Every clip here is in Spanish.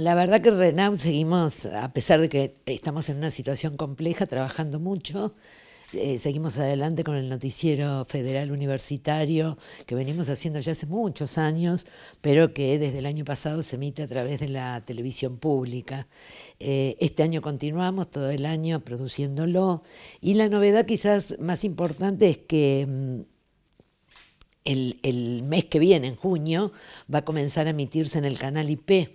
La verdad que Renau seguimos, a pesar de que estamos en una situación compleja, trabajando mucho, eh, seguimos adelante con el noticiero federal universitario que venimos haciendo ya hace muchos años, pero que desde el año pasado se emite a través de la televisión pública. Eh, este año continuamos todo el año produciéndolo y la novedad quizás más importante es que... Mm, el, el mes que viene, en junio, va a comenzar a emitirse en el canal IP,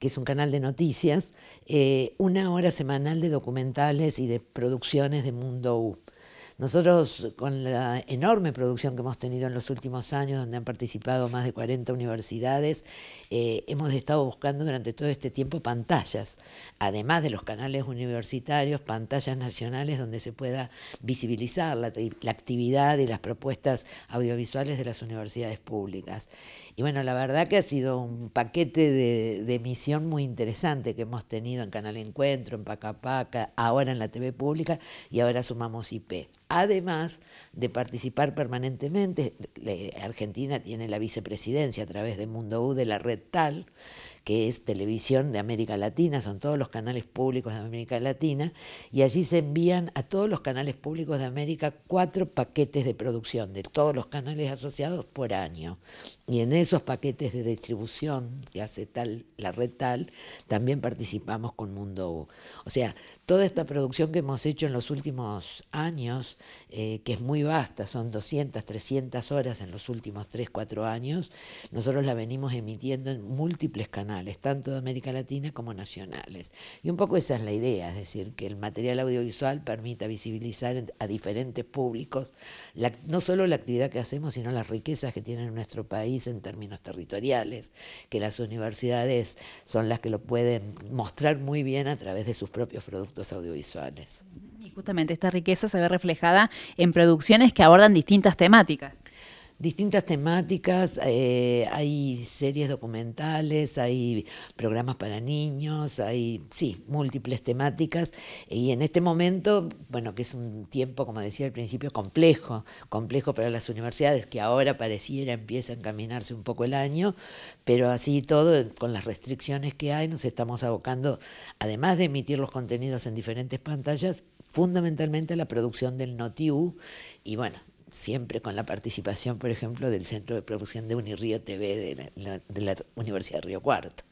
que es un canal de noticias, eh, una hora semanal de documentales y de producciones de Mundo U. Nosotros, con la enorme producción que hemos tenido en los últimos años, donde han participado más de 40 universidades, eh, hemos estado buscando durante todo este tiempo pantallas, además de los canales universitarios, pantallas nacionales donde se pueda visibilizar la, actividad y las propuestas audiovisuales de las universidades públicas. Y bueno, la verdad que ha sido un paquete de, emisión muy interesante que hemos tenido en Canal Encuentro, en Pacapaca, ahora en la TV pública y ahora sumamos IP además de participar permanentemente, Argentina tiene la vicepresidencia a través de Mundo U de la red TAL, que es Televisión de América Latina, son todos los canales públicos de América Latina, y allí se envían a todos los canales públicos de América cuatro paquetes de producción de todos los canales asociados por año. Y en esos paquetes de distribución que hace tal, la red tal, también participamos con Mundo U. O sea, toda esta producción que hemos hecho en los últimos años, eh, que es muy vasta, son 200, 300 horas en los últimos 3, 4 años, nosotros la venimos emitiendo en múltiples canales tanto de América Latina como nacionales. Y un poco esa es la idea, es decir, que el material audiovisual permita visibilizar a diferentes públicos no solo la actividad que hacemos, sino las riquezas que tiene nuestro país en términos territoriales, que las universidades son las que lo pueden mostrar muy bien a través de sus propios productos audiovisuales. Y justamente esta riqueza se ve reflejada en producciones que abordan distintas temáticas distintas temáticas, eh, hay series documentales, hay programas para niños, hay, sí, múltiples temáticas. Y en este momento, bueno, que es un tiempo, como decía al principio, complejo, complejo para las universidades, que ahora pareciera empieza a encaminarse un poco el año, pero así todo, con las restricciones que hay, nos estamos abocando, además de emitir los contenidos en diferentes pantallas, fundamentalmente a la producción del NotiU y bueno, siempre con la participación, por ejemplo, del Centro de Producción de Unirío TV de la, Universidad de Río Cuarto.